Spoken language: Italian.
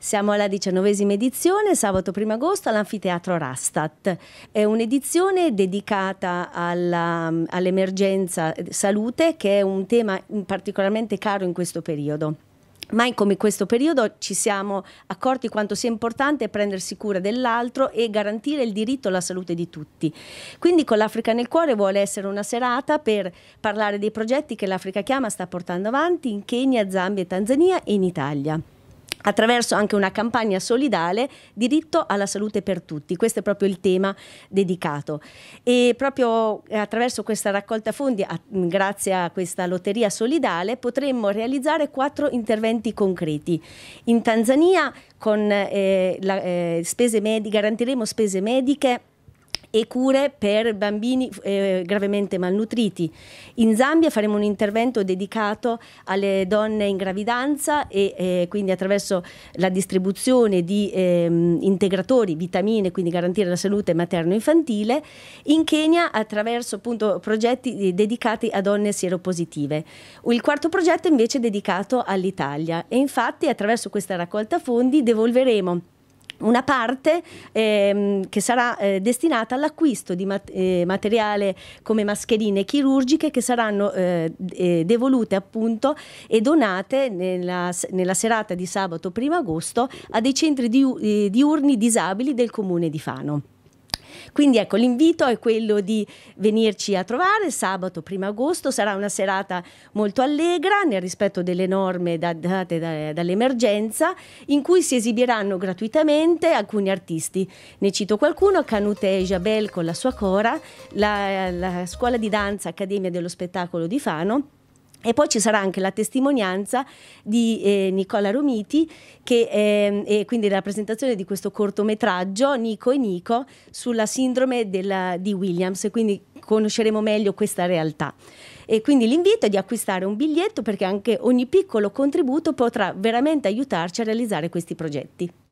Siamo alla diciannovesima edizione, sabato 1 agosto all'Anfiteatro Rastat. È un'edizione dedicata all'emergenza salute che è un tema particolarmente caro in questo periodo. Mai come questo periodo ci siamo accorti quanto sia importante prendersi cura dell'altro e garantire il diritto alla salute di tutti. Quindi con l'Africa nel cuore vuole essere una serata per parlare dei progetti che l'Africa Chiama sta portando avanti in Kenya, Zambia e Tanzania e in Italia attraverso anche una campagna solidale diritto alla salute per tutti. Questo è proprio il tema dedicato. E proprio eh, attraverso questa raccolta fondi, a, grazie a questa lotteria solidale, potremmo realizzare quattro interventi concreti. In Tanzania con, eh, la, eh, spese mediche, garantiremo spese mediche e cure per bambini eh, gravemente malnutriti. In Zambia faremo un intervento dedicato alle donne in gravidanza e eh, quindi attraverso la distribuzione di eh, integratori, vitamine, quindi garantire la salute materno-infantile. In Kenya attraverso appunto progetti eh, dedicati a donne sieropositive. Il quarto progetto invece è dedicato all'Italia e infatti attraverso questa raccolta fondi devolveremo una parte ehm, che sarà eh, destinata all'acquisto di mat- eh, materiale come mascherine chirurgiche che saranno eh, eh devolute appunto e donate nella, nella, serata di sabato 1 agosto a dei centri eh, diurni disabili del comune di Fano. Quindi ecco, l'invito è quello di venirci a trovare sabato 1 agosto, sarà una serata molto allegra nel rispetto delle norme date dall'emergenza, in cui si esibiranno gratuitamente alcuni artisti. Ne cito qualcuno, Canute Jabel con la sua cora, la, la Scuola di Danza Accademia dello Spettacolo di Fano e poi ci sarà anche la testimonianza di eh, Nicola Romiti, che eh, è quindi la presentazione di questo cortometraggio Nico e Nico sulla sindrome della, di Williams, quindi conosceremo meglio questa realtà. E quindi l'invito è di acquistare un biglietto perché anche ogni piccolo contributo potrà veramente aiutarci a realizzare questi progetti.